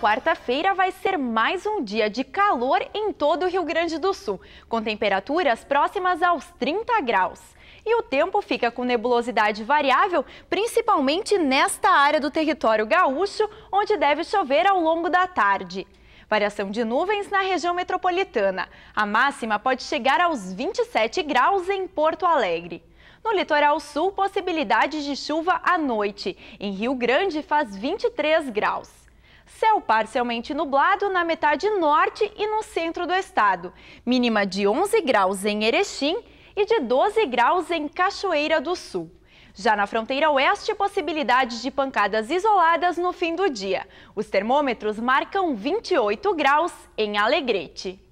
quarta-feira vai ser mais um dia de calor em todo o Rio Grande do Sul, com temperaturas próximas aos 30 graus. E o tempo fica com nebulosidade variável, principalmente nesta área do território gaúcho, onde deve chover ao longo da tarde. Variação de nuvens na região metropolitana. A máxima pode chegar aos 27 graus em Porto Alegre. No litoral sul, possibilidade de chuva à noite. Em Rio Grande, faz 23 graus. Céu parcialmente nublado na metade norte e no centro do estado. Mínima de 11 graus em Erechim e de 12 graus em Cachoeira do Sul. Já na fronteira oeste, possibilidade de pancadas isoladas no fim do dia. Os termômetros marcam 28 graus em Alegrete.